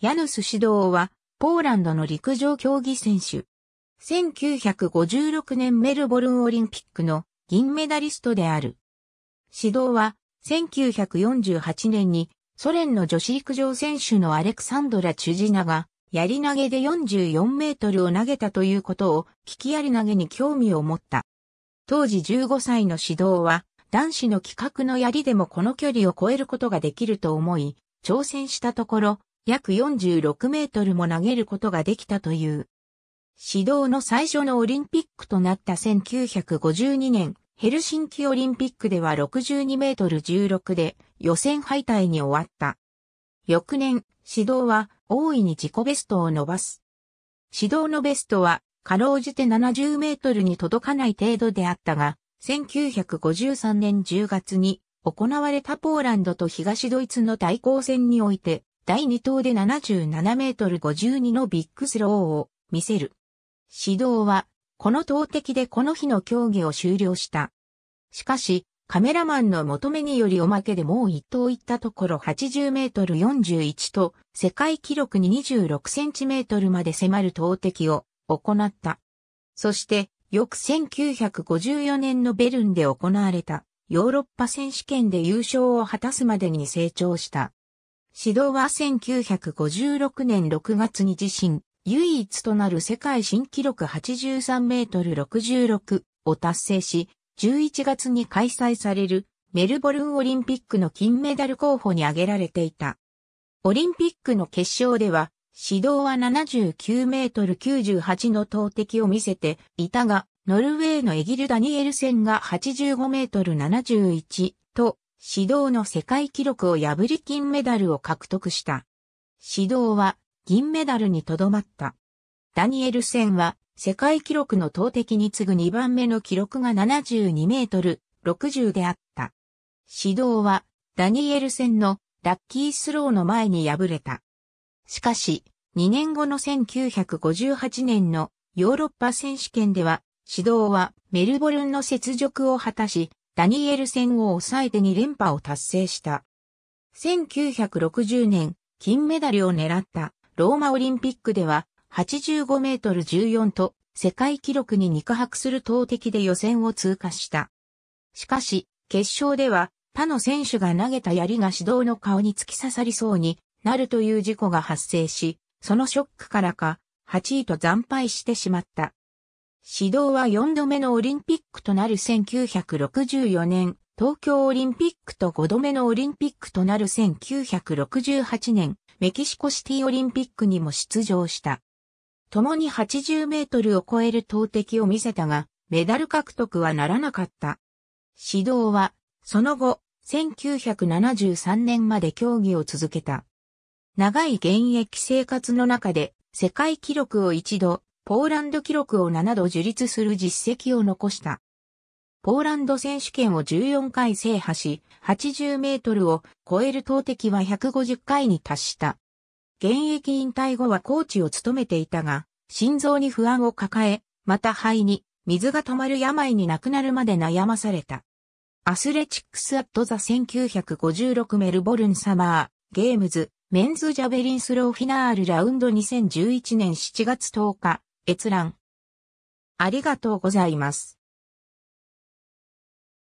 ヤヌス指導は、ポーランドの陸上競技選手。1956年メルボルンオリンピックの銀メダリストである。指導は、1948年にソ連の女子陸上選手のアレクサンドラ・チュジナが、やり投げで44メートルを投げたということを、聞きやり投げに興味を持った。当時15歳の指導は、男子の規格の槍でもこの距離を超えることができると思い、挑戦したところ、約46メートルも投げることができたという。指導の最初のオリンピックとなった1952年、ヘルシンキオリンピックでは62メートル16で予選敗退に終わった。翌年、指導は大いに自己ベストを伸ばす。指導のベストは、かろうじて70メートルに届かない程度であったが、1953年10月に行われたポーランドと東ドイツの対抗戦において、第2投で77メートル52のビッグスローを見せる。指導は、この投擲でこの日の競技を終了した。しかし、カメラマンの求めによりおまけでもう一投行ったところ80メートル41と世界記録に26センチメートルまで迫る投擲を行った。そして、翌1954年のベルンで行われたヨーロッパ選手権で優勝を果たすまでに成長した。指導は1956年6月に自身、唯一となる世界新記録83メートル66を達成し、11月に開催されるメルボルンオリンピックの金メダル候補に挙げられていた。オリンピックの決勝では、指導は79メートル98の投擲を見せていたが、ノルウェーのエギル・ダニエルセンが85メートル71と指導の世界記録を破り金メダルを獲得した。指導は銀メダルにとどまった。ダニエルセンは世界記録の投擲に次ぐ2番目の記録が72メートル60であった。指導はダニエルセンのラッキースローの前に敗れた。しかし、2年後の1958年のヨーロッパ選手権では、指導はメルボルンの雪辱を果たし、ダニエル戦を抑えて2連覇を達成した。1960年、金メダルを狙ったローマオリンピックでは85メートル14と世界記録に肉薄する投擲で予選を通過した。しかし、決勝では他の選手が投げた槍が指導の顔に突き刺さりそうになるという事故が発生し、そのショックからか8位と惨敗してしまった。指導は4度目のオリンピックとなる1964年、東京オリンピックと5度目のオリンピックとなる1968年、メキシコシティオリンピックにも出場した。共に80メートルを超える投擲を見せたが、メダル獲得はならなかった。指導は、その後、1973年まで競技を続けた。長い現役生活の中で、世界記録を一度、ポーランド記録を7度樹立する実績を残した。ポーランド選手権を14回制覇し、80メートルを超える投擲は150回に達した。現役引退後はコーチを務めていたが、心臓に不安を抱え、また肺に水が止まる病に亡くなるまで悩まされた。アスレチックス・アット・ザ1956メルボルン・サマー、ゲームズ、メンズ・ジャベリン・スロー・フィナール・ラウンド2011年7月10日、閲覧。ありがとうございます。